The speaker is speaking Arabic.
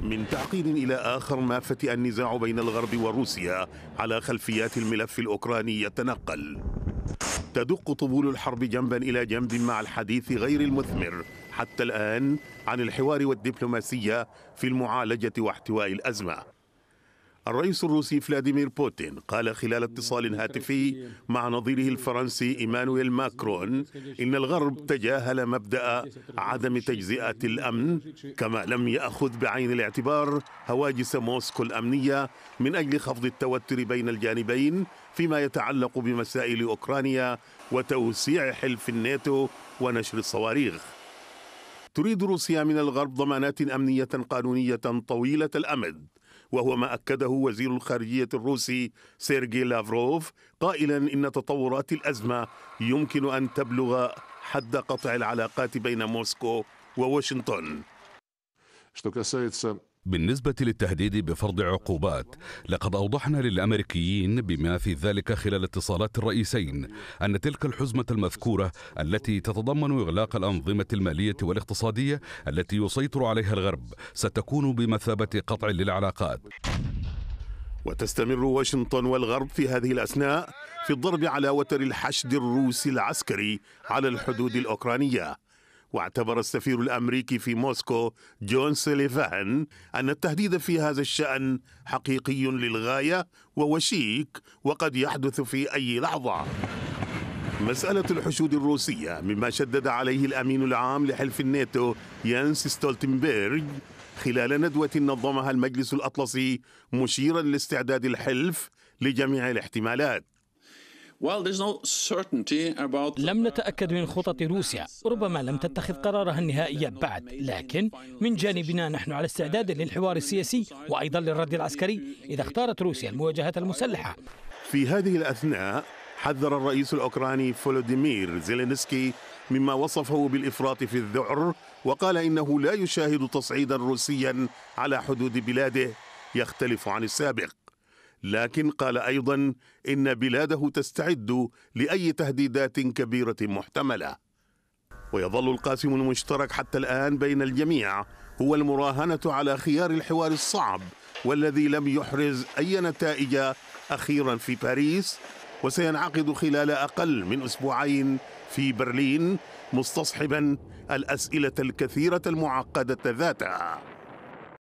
من تعقيد إلى آخر ما فتئ النزاع بين الغرب وروسيا على خلفيات الملف الأوكراني يتنقل تدق طبول الحرب جنبا إلى جنب مع الحديث غير المثمر حتى الآن عن الحوار والدبلوماسية في المعالجة واحتواء الأزمة الرئيس الروسي فلاديمير بوتين قال خلال اتصال هاتفي مع نظيره الفرنسي إيمانويل ماكرون إن الغرب تجاهل مبدأ عدم تجزئة الأمن كما لم يأخذ بعين الاعتبار هواجس موسكو الأمنية من أجل خفض التوتر بين الجانبين فيما يتعلق بمسائل أوكرانيا وتوسيع حلف الناتو ونشر الصواريخ تريد روسيا من الغرب ضمانات أمنية قانونية طويلة الأمد وهو ما أكده وزير الخارجية الروسي سيرجي لافروف قائلا إن تطورات الأزمة يمكن أن تبلغ حد قطع العلاقات بين موسكو وواشنطن. بالنسبة للتهديد بفرض عقوبات لقد أوضحنا للأمريكيين بما في ذلك خلال اتصالات الرئيسين أن تلك الحزمة المذكورة التي تتضمن إغلاق الأنظمة المالية والاقتصادية التي يسيطر عليها الغرب ستكون بمثابة قطع للعلاقات وتستمر واشنطن والغرب في هذه الأثناء في الضرب على وتر الحشد الروسي العسكري على الحدود الأوكرانية واعتبر السفير الامريكي في موسكو جون سيليفان ان التهديد في هذا الشان حقيقي للغايه ووشيك وقد يحدث في اي لحظه. مسألة الحشود الروسية مما شدد عليه الأمين العام لحلف الناتو يانس ستولتنبرغ خلال ندوة نظمها المجلس الأطلسي مشيرا لاستعداد الحلف لجميع الاحتمالات لم نتأكد من خطط روسيا ربما لم تتخذ قرارها النهائي بعد لكن من جانبنا نحن على استعداد للحوار السياسي وأيضا للرد العسكري إذا اختارت روسيا المواجهة المسلحة في هذه الأثناء حذر الرئيس الأوكراني فولوديمير زيلينسكي مما وصفه بالإفراط في الذعر وقال إنه لا يشاهد تصعيدا روسيا على حدود بلاده يختلف عن السابق لكن قال ايضا ان بلاده تستعد لاي تهديدات كبيره محتمله ويظل القاسم المشترك حتى الان بين الجميع هو المراهنه على خيار الحوار الصعب والذي لم يحرز اي نتائج اخيرا في باريس وسينعقد خلال اقل من اسبوعين في برلين مستصحبا الاسئله الكثيره المعقده ذاتها